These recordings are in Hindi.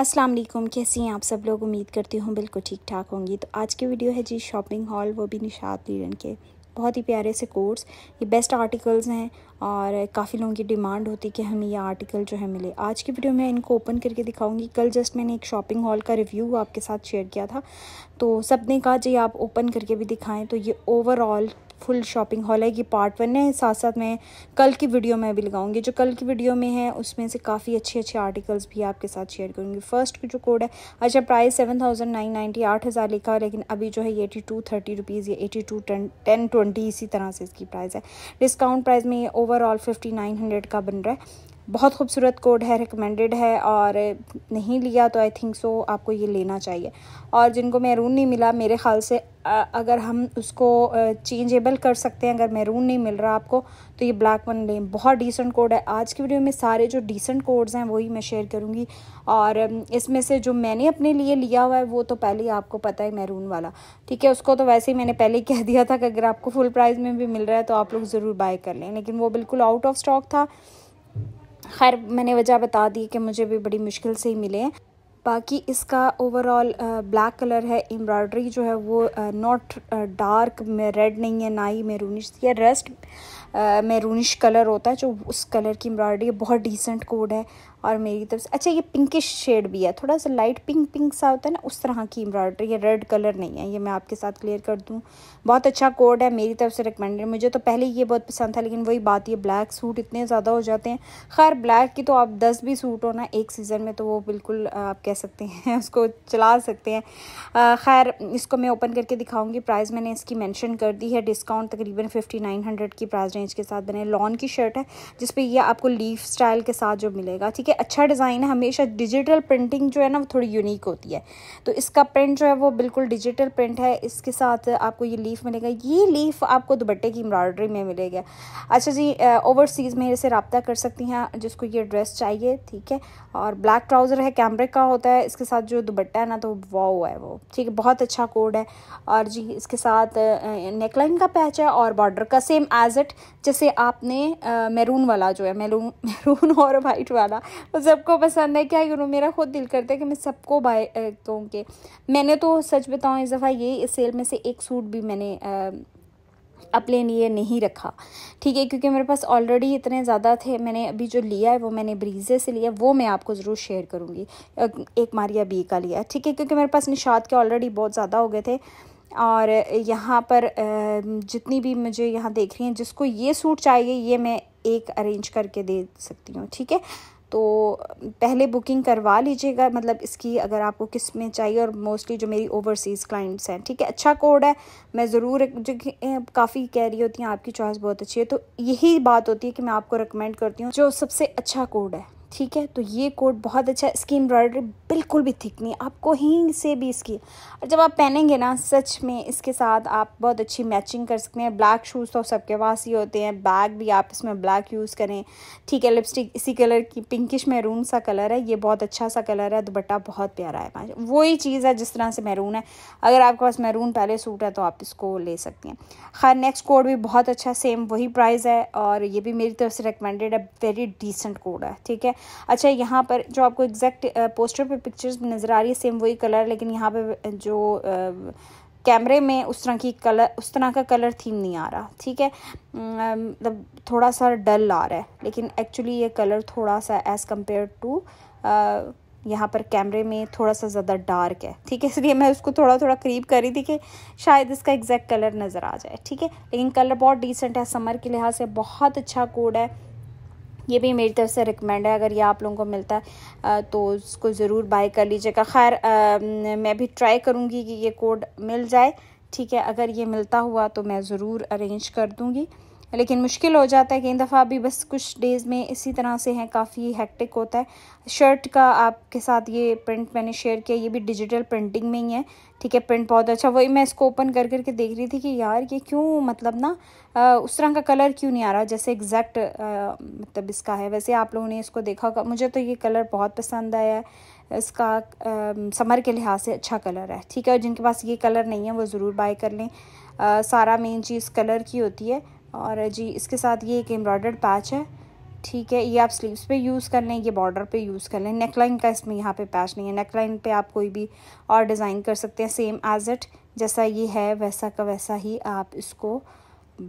अस्सलाम वालेकुम कैसी हैं आप सब लोग उम्मीद करती हूँ बिल्कुल ठीक ठाक होंगी तो आज की वीडियो है जी शॉपिंग हॉल वो भी निशात लीडन के बहुत ही प्यारे से कोर्स ये बेस्ट आर्टिकल्स हैं और काफ़ी लोगों की डिमांड होती है कि हमें ये आर्टिकल जो है मिले आज की वीडियो में इनको ओपन करके दिखाऊंगी कल जस्ट मैंने एक शॉपिंग हॉल का रिव्यू आपके साथ शेयर किया था तो सब ने कहा जी आप ओपन करके भी दिखाएं तो ये ओवरऑल फुल शॉपिंग हॉल है ये पार्ट वन है साथ साथ मैं कल की वीडियो में भी लगाऊंगी जो कल की वीडियो में है उसमें से काफ़ी अच्छे अच्छे आर्टिकल्स भी आपके साथ शेयर करूँगी फर्स्ट जो कोड है अच्छा price seven thousand nine ninety आठ हज़ार लिखा लेकिन अभी जो है ये एटी टू थर्टी रुपीज़ या एटी टू टन टेन ट्वेंटी इसी तरह से इसकी प्राइस है डिस्काउंट प्राइस में ये ओवरऑल फिफ्टी नाइन हंड्रेड का बन रहा है बहुत खूबसूरत कोड है रिकमेंडेड है और नहीं लिया तो आई थिंक सो आपको ये लेना चाहिए और जिनको मैरून नहीं मिला मेरे ख्याल से अगर हम उसको चेंजेबल कर सकते हैं अगर मैरून नहीं मिल रहा आपको तो ये ब्लैक वन लें बहुत डिसेंट कोड है आज की वीडियो में सारे जो डिसेंट कोड्स हैं वही मैं शेयर करूँगी और इसमें से जो मैंने अपने लिए लिया हुआ है वो तो पहले ही आपको पता है मैरून वाला ठीक है उसको तो वैसे ही मैंने पहले ही कह दिया था कि अगर आपको फुल प्राइस में भी मिल रहा है तो आप लोग ज़रूर बाय कर लें लेकिन वो बिल्कुल आउट ऑफ स्टॉक था खैर मैंने वजह बता दी कि मुझे भी बड़ी मुश्किल से ही मिले बाकी इसका ओवरऑल ब्लैक कलर है एम्ब्रॉयडरी जो है वो नॉट डार्क में रेड नहीं है ना ही मेरूनिश या रेस्ट मेरूनिश कलर होता है जो उस कलर की एम्ब्रॉयडरी बहुत डिसेंट कोड है और मेरी तरफ से अच्छा ये पिंकिश शेड भी है थोड़ा सा लाइट पिंक पिंक सा होता है ना उस तरह की एम्ब्रॉयडरी ये रेड कलर नहीं है ये मैं आपके साथ क्लियर कर दूँ बहुत अच्छा कोड है मेरी तरफ से रिकमेंडेड मुझे तो पहले ये बहुत पसंद था लेकिन वही बात ये ब्लैक सूट इतने ज़्यादा हो जाते हैं खैर ब्लैक की तो आप दस भी सूट हो ना एक सीज़न में तो वो बिल्कुल आप कह सकते हैं उसको चला सकते हैं खैर इसको मैं ओपन करके दिखाऊँगी प्राइस मैंने इसकी मैंशन कर दी है डिस्काउंट तकरीबन फिफ्टी नाइन हंड्रेड की प्राइस रेंज के साथ बने लॉन की शर्ट है जिसपे ये आपको लीफ स्टाइल के साथ जो मिलेगा ठीक है कि अच्छा डिज़ाइन है हमेशा डिजिटल प्रिंटिंग जो है ना वो थोड़ी यूनिक होती है तो इसका प्रिंट जो है वो बिल्कुल डिजिटल प्रिंट है इसके साथ आपको ये लीफ मिलेगा ये लीफ आपको दुपट्टे की एम्ब्रॉयडरी में मिलेगा अच्छा जी ओवरसीज़ मेरे से रबता कर सकती हैं जिसको ये ड्रेस चाहिए ठीक है और ब्लैक ट्राउज़र है कैमरिक का होता है इसके साथ जो दुबट्टा है ना तो वाओ है वो ठीक है बहुत अच्छा कोड है और जी इसके साथ नेकलाइन का पैच है और बॉर्डर का सेम एज इट जैसे आपने मैरून वाला जो है मैरून मैरून और वाइट वाला और सबको पसंद है क्या करूँ मेरा खुद दिल करता है कि मैं सबको बाय कहूँ कि मैंने तो सच बताऊँ इस दफ़ा ये सेल में से एक सूट भी मैंने अपने लिए नहीं रखा ठीक है क्योंकि मेरे पास ऑलरेडी इतने ज़्यादा थे मैंने अभी जो लिया है वो मैंने ब्रीजे से लिया वो मैं आपको ज़रूर शेयर करूँगी एक मारिया बी का लिया ठीक है क्योंकि मेरे पास निशात के ऑलरेडी बहुत ज़्यादा हो गए थे और यहाँ पर जितनी भी मुझे यहाँ देख रही हैं जिसको ये सूट चाहिए ये मैं एक अरेंज करके दे सकती हूँ ठीक है तो पहले बुकिंग करवा लीजिएगा मतलब इसकी अगर आपको किस में चाहिए और मोस्टली जो मेरी ओवरसीज़ क्लाइंट्स हैं ठीक है अच्छा कोड है मैं ज़रूर जो काफ़ी कह रही होती हैं आपकी चॉइस बहुत अच्छी है तो यही बात होती है कि मैं आपको रिकमेंड करती हूँ जो सबसे अच्छा कोड है ठीक है तो ये कोट बहुत अच्छा है इसकी एम्ब्रॉयडरी बिल्कुल भी थिक नहीं आपको हींग से भी इसकी और जब आप पहनेंगे ना सच में इसके साथ आप बहुत अच्छी मैचिंग कर सकते हैं ब्लैक शूज़ तो सबके पास ही होते हैं बैग भी आप इसमें ब्लैक यूज़ करें ठीक है लिपस्टिक इसी कलर की पिंकिश मैरून सा कलर है ये बहुत अच्छा सा कलर है दुपट्टा बहुत प्यारा है वही चीज़ है जिस तरह से मैरून है अगर आपके पास मैरून पहले सूट है तो आप इसको ले सकते हैं खैर नेक्स्ट कोड भी बहुत अच्छा सेम वही प्राइस है और ये भी मेरी तरफ से रिकमेंडेड है वेरी डिसेंट कोड है ठीक है अच्छा यहाँ पर जो आपको एग्जैक्ट पोस्टर पे पिक्चर्स नज़र आ रही है सेम वही कलर लेकिन यहाँ पे जो कैमरे में उस तरह की कलर उस तरह का कलर थीम नहीं आ रहा ठीक है मतलब थोड़ा सा डल आ रहा है लेकिन एक्चुअली ये कलर थोड़ा सा एज़ कम्पेयर टू यहाँ पर कैमरे में थोड़ा सा ज़्यादा डार्क है ठीक है इसलिए मैं उसको थोड़ा थोड़ा करीब कर रही थी कि शायद इसका एग्जैक्ट कलर नज़र आ जाए ठीक है लेकिन कलर बहुत डिसेंट है समर के लिहाज से बहुत अच्छा कोड है ये भी मेरी तरफ से रिकमेंड है अगर ये आप लोगों को मिलता है तो उसको ज़रूर बाय कर लीजिएगा खैर मैं भी ट्राई करूँगी कि ये कोड मिल जाए ठीक है अगर ये मिलता हुआ तो मैं ज़रूर अरेंज कर दूँगी लेकिन मुश्किल हो जाता है कई दफ़ा भी बस कुछ डेज़ में इसी तरह से हैं काफ़ी हैक्टिक होता है शर्ट का आपके साथ ये प्रिंट मैंने शेयर किया ये भी डिजिटल प्रिंटिंग में ही है ठीक है प्रिंट बहुत अच्छा वही मैं इसको ओपन कर करके देख रही थी कि यार ये क्यों मतलब ना उस तरह का कलर क्यों नहीं आ रहा जैसे एग्जैक्ट मतलब इसका है वैसे आप लोगों ने इसको देखा होगा मुझे तो ये कलर बहुत पसंद आया है इसका आ, समर के लिहाज से अच्छा कलर है ठीक है और जिनके पास ये कलर नहीं है वो ज़रूर बाय कर लें आ, सारा मेन चीज़ कलर की होती है और जी इसके साथ ये एक एम्ब्रॉयडर्ड पैच है ठीक है ये आप स्लीव्स पे यूज़ कर लें ये बॉर्डर पे यूज़ कर लें नेकलाइन का इसमें यहाँ पे पैच नहीं है नेकलाइन पे आप कोई भी और डिज़ाइन कर सकते हैं सेम एज इट जैसा ये है वैसा का वैसा ही आप इसको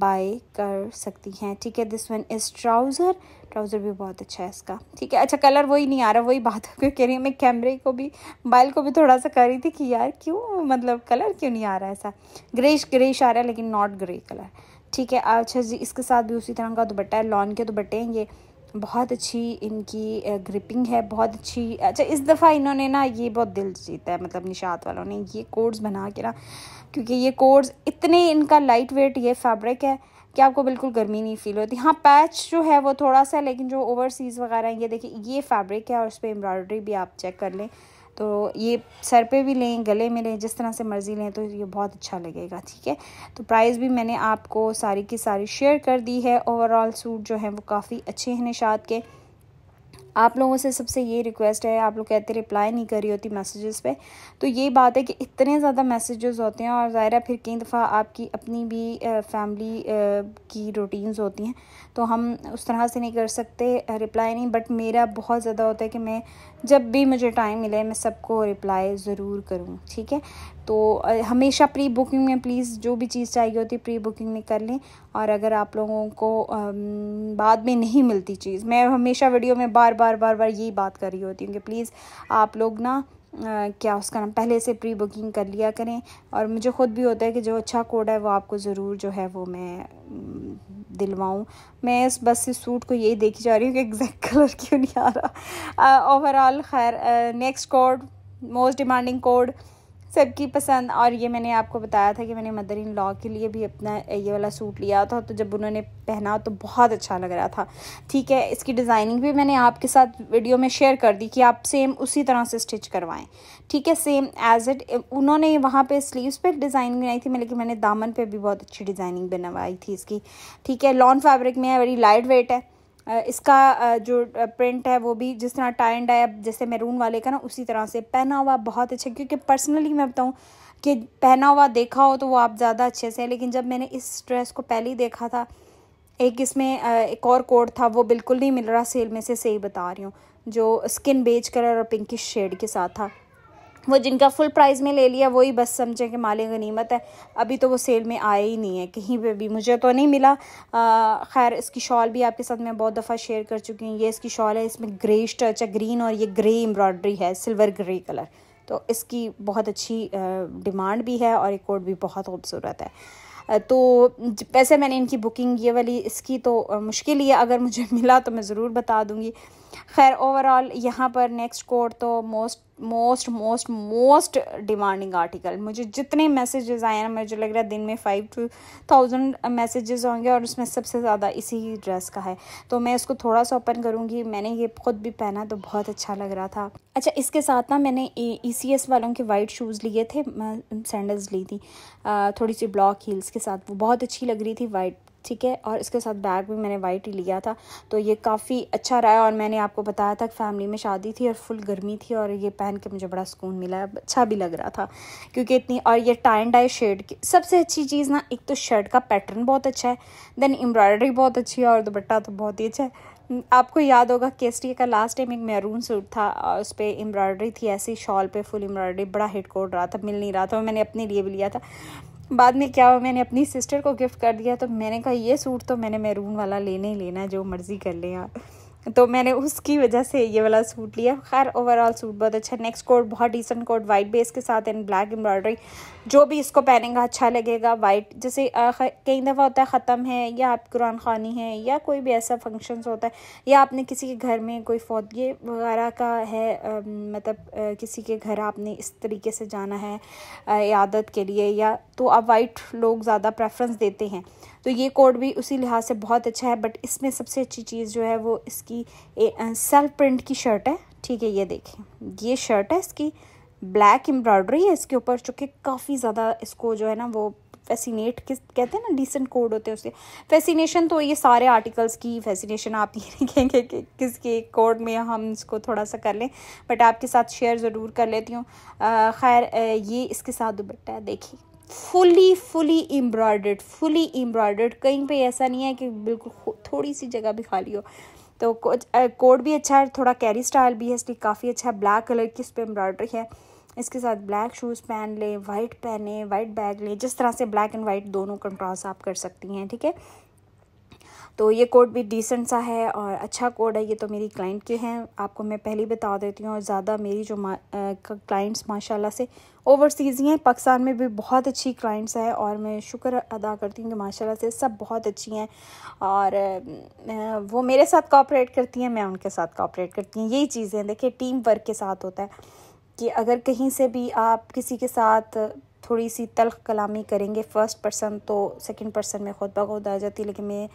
बाय कर सकती हैं ठीक है this one is trouser trouser भी बहुत अच्छा है इसका ठीक है अच्छा कलर वही नहीं आ रहा वही बात हो क्योंकि कह रही मैं कैमरे को भी मोबाइल को भी थोड़ा सा कर रही थी कि यार क्यों मतलब कलर क्यों नहीं आ रहा ऐसा ग्रेश ग्रेश आ रहा है लेकिन नॉट ग्रे कलर ठीक है अच्छा जी इसके साथ भी उसी तरह का दुपट्टा है लॉन के दुपट्टे हैं ये बहुत अच्छी इनकी ग्रिपिंग है बहुत अच्छी अच्छा इस दफ़ा इन्होंने ना ये बहुत दिल जीता है मतलब निशात वालों ने ये कोड्स बना के ना क्योंकि ये कोड्स इतने इनका लाइट वेट ये फैब्रिक है कि आपको बिल्कुल गर्मी नहीं फील होती हाँ पैच जो है वो थोड़ा सा लेकिन जो ओवरसीज़ वगैरह ये देखिए ये फैब्रिक है और उस पर एम्ब्रॉयडरी भी आप चेक कर लें तो ये सर पे भी लें गले में लें जिस तरह से मर्ज़ी लें तो ये बहुत अच्छा लगेगा ठीक है तो प्राइस भी मैंने आपको सारी की सारी शेयर कर दी है ओवरऑल सूट जो है वो काफ़ी अच्छे हैं निशाद के आप लोगों से सबसे ये रिक्वेस्ट है आप लोग कहते रिप्लाई नहीं कर रही होती मैसेजेस पे तो ये बात है कि इतने ज़्यादा मैसेजेस होते हैं और ज़ाहिर है फिर कई दफ़ा आपकी अपनी भी फैमिली की रूटीन्स होती हैं तो हम उस तरह से नहीं कर सकते रिप्लाई नहीं बट मेरा बहुत ज़्यादा होता है कि मैं जब भी मुझे टाइम मिले मैं सबको रिप्लाई ज़रूर करूँ ठीक है तो हमेशा प्री बुकिंग में प्लीज़ जो भी चीज़ चाहिए होती प्री बुकिंग में कर लें और अगर आप लोगों को बाद में नहीं मिलती चीज़ मैं हमेशा वीडियो में बार बार बार बार यही बात कर रही होती हूँ कि प्लीज़ आप लोग ना आ, क्या उसका नाम पहले से प्री बुकिंग कर लिया करें और मुझे ख़ुद भी होता है कि जो अच्छा कोड है वो आपको ज़रूर जो है वो मैं दिलवाऊँ मैं इस बस से सूट को यही देखी जा रही हूँ कि एग्जैक्ट कलर क्यों नहीं आ रहा ओवरऑल खैर next code most demanding code सबकी पसंद और ये मैंने आपको बताया था कि मैंने मदर इन लॉ के लिए भी अपना ये वाला सूट लिया था तो जब उन्होंने पहना तो बहुत अच्छा लग रहा था ठीक है इसकी डिज़ाइनिंग भी मैंने आपके साथ वीडियो में शेयर कर दी कि आप सेम उसी तरह से स्टिच करवाएं ठीक है सेम एज इट उन्होंने वहाँ पे स्लीव्स पे डिज़ाइनिंग बनाई थी मैं मतलब लेकिन मैंने दामन पे भी बहुत अच्छी डिज़ाइनिंग बनवाई थी इसकी ठीक है लॉन्ग फैब्रिक में है वेरी लाइट वेट है इसका जो प्रिंट है वो भी जिस तरह टाइंड एंड डाई जैसे मेरून वाले का ना उसी तरह से पहना हुआ बहुत अच्छा क्योंकि पर्सनली मैं बताऊँ कि पहना हुआ देखा हो तो वो आप ज़्यादा अच्छे से लेकिन जब मैंने इस ड्रेस को पहले ही देखा था एक इसमें एक और कोड था वो बिल्कुल नहीं मिल रहा सेल में से सही बता रही हूँ जो स्किन बेज कलर और पिंकिश शेड के साथ था वो जिनका फुल प्राइस में ले लिया वही बस समझे कि माले गनीमत है अभी तो वो सेल में आया ही नहीं है कहीं पे भी मुझे तो नहीं मिला खैर इसकी शॉल भी आपके साथ मैं बहुत दफ़ा शेयर कर चुकी हूँ ये इसकी शॉल है इसमें ग्रे टच है ग्रीन और ये ग्रे एम्ब्रॉयडरी है सिल्वर ग्रे कलर तो इसकी बहुत अच्छी डिमांड भी है और ये कोट भी बहुत खूबसूरत है तो वैसे मैंने इनकी बुकिंग ये वाली इसकी तो मुश्किल ही है अगर मुझे मिला तो मैं ज़रूर बता दूँगी खैर ओवरऑल यहाँ पर नेक्स्ट कोड तो most most most most demanding article मुझे जितने मैसेजेस आए हैं मुझे लग रहा है दिन में फाइव टू थाउजेंड मैसेजेस होंगे और उसमें सबसे ज़्यादा इसी ड्रेस का है तो मैं इसको थोड़ा सा ओपन करूँगी मैंने ये खुद भी पहना तो बहुत अच्छा लग रहा था अच्छा इसके साथ ना मैंने ई सी एस वालों के वाइट शूज़ लिए थे सैंडल्स ली थी आ, थोड़ी सी ब्लॉक हील्स के साथ वो बहुत अच्छी लग रही थी वाइट ठीक है और इसके साथ बैग भी मैंने वाइट ही लिया था तो ये काफ़ी अच्छा रहा और मैंने आपको बताया था कि फैमिली में शादी थी और फुल गर्मी थी और ये पहन के मुझे बड़ा सुकून मिला अच्छा भी लग रहा था क्योंकि इतनी और ये टाइन डाई शेड की सबसे अच्छी चीज़ ना एक तो शर्ट का पैटर्न बहुत अच्छा है देन एम्ब्रॉयडरी बहुत अच्छी है और दुपट्टा तो बहुत ही अच्छा है हम्म, आपको याद होगा केसटी का लास्ट टाइम एक मैरून सूट था उस पर एम्ब्रॉयडरी थी ऐसी शॉल पे फुल एम्ब्रॉयडरी बड़ा हिट कोड रहा था मिल नहीं रहा था मैंने अपने लिए भी लिया था बाद में क्या हुआ मैंने अपनी सिस्टर को गिफ्ट कर दिया तो मैंने कहा ये सूट तो मैंने मैरून वाला लेने ही लेना जो मर्ज़ी कर ले आप तो मैंने उसकी वजह से ये वाला सूट लिया खैर ओवरऑल सूट बहुत अच्छा नेक्स्ट कोट बहुत डिसेंट कोट वाइट बेस के साथ एंड ब्लैक एम्ब्रॉयडरी जो भी इसको पहनेगा अच्छा लगेगा वाइट जैसे कई दफ़ा होता है ख़त्म है या आप कुरान खानी है या कोई भी ऐसा फंक्शन होता है या आपने किसी के घर में कोई फौजे वगैरह का है आ, मतलब आ, किसी के घर आपने इस तरीके से जाना है यादत के लिए या तो आप वाइट लोग ज़्यादा प्रेफरेंस देते हैं तो ये कोड भी उसी लिहाज से बहुत अच्छा है बट इसमें सबसे अच्छी चीज़ जो है वो इसकी सेल्फ प्रिंट की शर्ट है ठीक है ये देखें ये शर्ट है इसकी ब्लैक एम्ब्रॉयडरी है इसके ऊपर चूँकि काफ़ी ज़्यादा इसको जो है ना वो फैसिनेट किस कहते हैं ना डिसेंट कोड होते हैं उसके फैसिनेशन तो ये सारे आर्टिकल्स की फैसिनेशन आप ये नहीं कहेंगे कि किसके कोड में हम इसको थोड़ा सा कर लें बट आपके साथ शेयर ज़रूर कर लेती हूँ खैर ये इसके साथ दुपट्टा है देखिए fully fully embroidered fully embroidered कहीं पे ऐसा नहीं है कि बिल्कुल थोड़ी सी जगह भी खाली हो तो कोड भी अच्छा है थोड़ा कैरी स्टाइल भी है इसलिए काफ़ी अच्छा ब्लैक कलर की इस पर एम्ब्रॉयडरी है इसके साथ ब्लैक शूज़ पहन लें वाइट पहने वाइट बैग लें जिस तरह से ब्लैक एंड वाइट दोनों कंट्रास्ट आप कर सकती हैं ठीक है तो ये कोड भी डिसेंट सा है और अच्छा कोड है ये तो मेरी क्लाइंट के हैं आपको मैं पहले बता देती हूँ और ज़्यादा मेरी जो मा, क्लाइंट्स माशाल्लाह से ओवरसीज़ ही हैं पाकिस्तान में भी बहुत अच्छी क्लाइंट्स हैं और मैं शुक्र अदा करती हूँ कि माशाल्लाह से सब बहुत अच्छी हैं और वो मेरे साथ कॉपरेट करती हैं मैं उनके साथ कॉपरेट करती हूँ यही चीज़ें देखिए टीम वर्क के साथ होता है कि अगर कहीं से भी आप किसी के साथ थोड़ी सी तलख कलामी करेंगे फ़र्स्ट पर्सन तो सेकंड पर्सन में खुद ब खुद आ जाती लेकिन मैं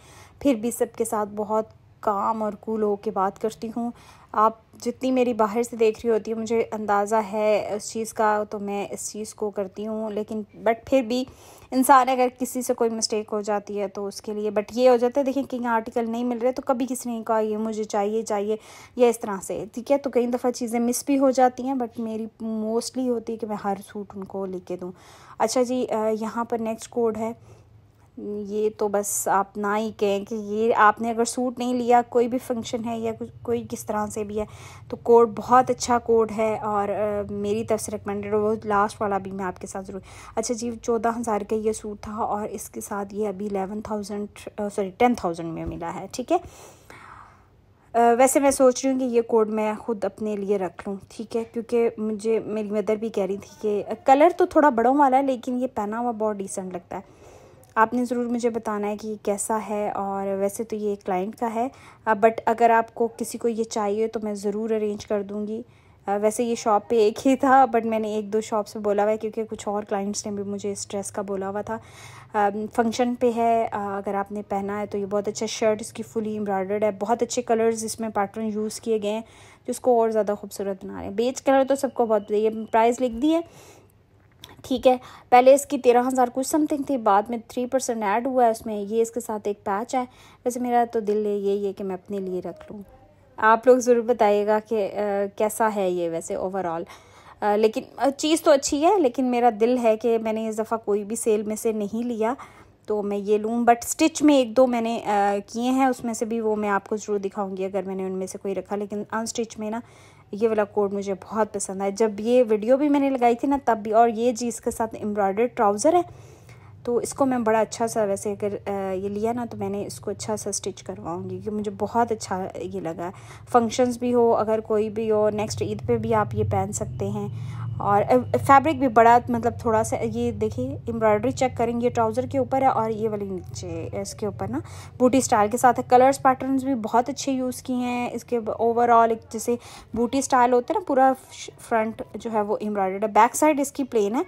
फिर भी सबके साथ बहुत काम और कूल हो के बात करती हूँ आप जितनी मेरी बाहर से देख रही होती है मुझे अंदाज़ा है उस चीज़ का तो मैं इस चीज़ को करती हूँ लेकिन बट फिर भी इंसान अगर किसी से कोई मिस्टेक हो जाती है तो उसके लिए बट ये हो जाता है देखिए कि आर्टिकल नहीं मिल रहे तो कभी किसी ने कहा ये मुझे चाहिए चाहिए या इस तरह से ठीक है तो कई दफ़ा चीज़ें मिस भी हो जाती हैं बट मेरी मोस्टली होती है कि मैं हर सूट उनको ले के दूँ अच्छा जी यहाँ पर नेक्स्ट कोड है ये तो बस आप ना ही कहें कि ये आपने अगर सूट नहीं लिया कोई भी फंक्शन है या कोई किस तरह से भी है तो कोड बहुत अच्छा कोड है और आ, मेरी तरफ से रिकमेंडेड वो लास्ट वाला भी मैं आपके साथ ज़रूर अच्छा जी चौदह हज़ार का ये सूट था और इसके साथ ये अभी eleven thousand sorry ten thousand में मिला है ठीक है वैसे मैं सोच रही हूँ कि ये कोड मैं ख़ुद अपने लिए रख लूँ ठीक है क्योंकि मुझे मेरी मदर भी कह रही थी कि कलर तो थोड़ा बड़ों वाला है लेकिन ये पहना हुआ बहुत डिसेंट लगता है आपने ज़रूर मुझे बताना है कि कैसा है और वैसे तो ये क्लाइंट का है बट अगर आपको किसी को ये चाहिए तो मैं ज़रूर अरेंज कर दूँगी वैसे ये शॉप पे एक ही था बट मैंने एक दो शॉप से बोला हुआ है क्योंकि कुछ और क्लाइंट्स ने भी मुझे इस ड्रेस का बोला हुआ था फंक्शन पे है अगर आपने पहना है तो ये बहुत अच्छा शर्ट इसकी फुली एम्ब्रॉयडर्ड है बहुत अच्छे कलर्स इसमें पैटर्न यूज़ किए गए हैं जिसको और ज़्यादा खूबसूरत बना रहे हैं बेच कलर तो सबको बहुत ये प्राइस लिख दी है ठीक है पहले इसकी तेरह हज़ार कुछ समथिंग थी बाद में थ्री परसेंट ऐड हुआ है उसमें ये इसके साथ एक पैच है वैसे मेरा तो दिल यही है कि मैं अपने लिए रख लूँ आप लोग ज़रूर बताइएगा कि कैसा है ये वैसे ओवरऑल लेकिन चीज़ तो अच्छी है लेकिन मेरा दिल है कि मैंने इस दफ़ा कोई भी सेल में से नहीं लिया तो मैं ये लूँ बट स्टिच में एक दो मैंने किए हैं उसमें से भी वो मैं आपको ज़रूर दिखाऊँगी अगर मैंने उनमें से कोई रखा लेकिन अनस्टिच में ना ये वाला कोड मुझे बहुत पसंद आया जब ये वीडियो भी मैंने लगाई थी ना तब भी और ये जी इसके साथ एम्ब्रॉयडर्ड ट्राउज़र है तो इसको मैं बड़ा अच्छा सा वैसे अगर ये लिया ना तो मैंने इसको अच्छा सा स्टिच करवाऊँगी क्योंकि मुझे बहुत अच्छा ये लगा फंक्शंस भी हो अगर कोई भी हो नेक्स्ट ईद पे भी आप ये पहन सकते हैं और फैब्रिक भी बड़ा मतलब थोड़ा सा ये देखिए एम्ब्रॉयडरी चेक करेंगे ट्राउज़र के ऊपर है और ये वाली नीचे इसके ऊपर ना बूटी स्टाइल के साथ है कलर्स पैटर्न्स भी बहुत अच्छे यूज़ किए हैं इसके ओवरऑल एक जैसे बूटी स्टाइल होता है ना पूरा फ्रंट जो है वो एम्ब्रॉयडर्ड है बैक साइड इसकी प्लेन है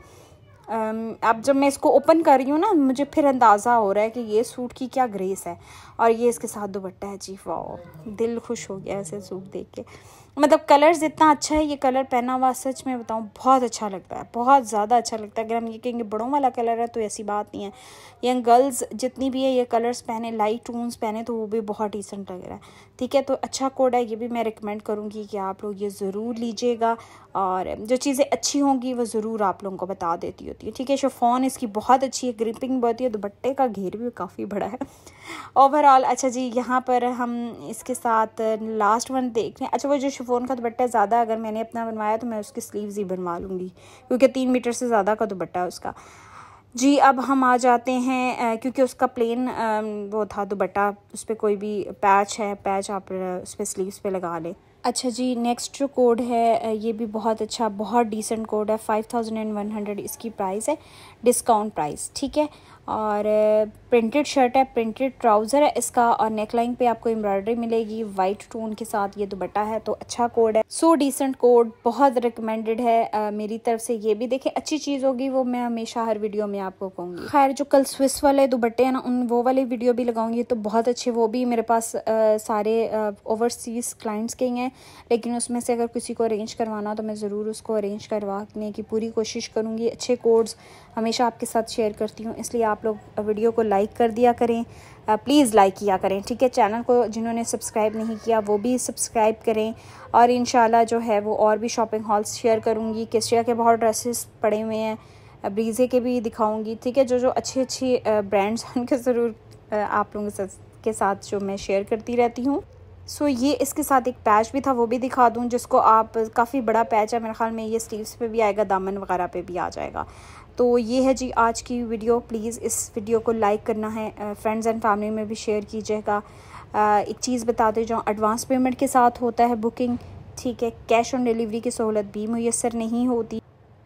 अब जब मैं इसको ओपन कर रही हूँ ना मुझे फिर अंदाज़ा हो रहा है कि ये सूट की क्या ग्रेस है और ये इसके साथ दुपट्टा है जी वाह दिल खुश हो गया ऐसे सूट देख के मतलब कलर्स इतना अच्छा है ये कलर पहना हुआ सच में बताऊँ बहुत अच्छा लगता है बहुत ज़्यादा अच्छा लगता है अगर हम ये कहेंगे बड़ों वाला कलर है तो ऐसी बात नहीं है यंग गर्ल्स जितनी भी है ये कलर्स पहने लाइट टून्स पहने तो वो भी बहुत डिसेंट लग रहा है ठीक है तो अच्छा कोड है ये भी मैं रिकमेंड करूँगी कि आप लोग ये ज़रूर लीजिएगा और जो चीज़ें अच्छी होंगी वो ज़रूर आप लोगों को बता देती होती है ठीक है शोफोन इसकी बहुत अच्छी है ग्रिपिंग बहुत है दुपट्टे का घेर भी काफ़ी बड़ा है ओवरऑल अच्छा जी यहाँ पर हम इसके साथ लास्ट वन देख रहे हैं अच्छा वो जो शिफोन का दुपट्टा ज़्यादा अगर मैंने अपना बनवाया तो मैं उसकी स्लीव्स ही बनवा लूँगी क्योंकि तीन मीटर से ज़्यादा का दुपट्टा है उसका जी अब हम आ जाते हैं क्योंकि उसका प्लेन वो था दुपट्टा उस पर कोई भी पैच है पैच आप उस पर स्लीवस पे लगा लें अच्छा जी नेक्स्ट जो कोड है ये भी बहुत अच्छा बहुत डिसेंट कोड है five thousand and one hundred इसकी प्राइस है डिस्काउंट प्राइस ठीक है और प्रिंटेड शर्ट है प्रिंटेड ट्राउज़र है इसका और नेकलाइन पे आपको एम्ब्रॉयडरी मिलेगी वाइट टोन के साथ ये दुबट्टा है तो अच्छा कोड है सो डिसेंट कोड बहुत रिकमेंडेड है आ, मेरी तरफ से ये भी देखें अच्छी चीज़ होगी वो मैं हमेशा हर वीडियो में आपको कहूँगी खैर जो कल स्विस वाले दुबट्टे हैं ना उन वो वाले वीडियो भी लगाऊंगी तो बहुत अच्छे वो भी मेरे पास आ, सारे ओवरसीज़ क्लाइंट्स के ही हैं लेकिन उसमें से अगर किसी को अरेंज करवाना हो तो मैं ज़रूर उसको अरेंज करवाने की पूरी कोशिश करूँगी अच्छे कोड्स हमेशा आपके साथ शेयर करती हूँ इसलिए आप आप लोग वीडियो को लाइक कर दिया करें प्लीज़ लाइक किया करें ठीक है चैनल को जिन्होंने सब्सक्राइब नहीं किया वो भी सब्सक्राइब करें और इन जो है वो और भी शॉपिंग हॉल्स शेयर करूँगी केसिया के बहुत ड्रेसेस पड़े हुए हैं ब्रीजे के भी दिखाऊँगी ठीक है जो जो अच्छी अच्छी ब्रांड्स हैं उनके ज़रूर आप लोगों के साथ जो मैं शेयर करती रहती हूँ सो so, ये इसके साथ एक पैच भी था वो भी दिखा दूँ जिसको आप काफ़ी बड़ा पैच है मेरे ख्याल में ये स्लीव्स पे भी आएगा दामन वगैरह पे भी आ जाएगा तो ये है जी आज की वीडियो प्लीज़ इस वीडियो को लाइक करना है फ्रेंड्स एंड फैमिली में भी शेयर कीजिएगा एक चीज़ बता दे जाऊँ एडवांस पेमेंट के साथ होता है बुकिंग ठीक है कैश ऑन डिलीवरी की सहूलत भी मैसर नहीं होती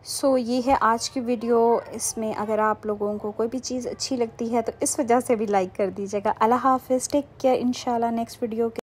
सो so, ये है आज की वीडियो इसमें अगर आप लोगों को कोई भी चीज़ अच्छी लगती है तो इस वजह से भी लाइक कर दीजिएगा अल्लाह हाफिज़ take care in next video के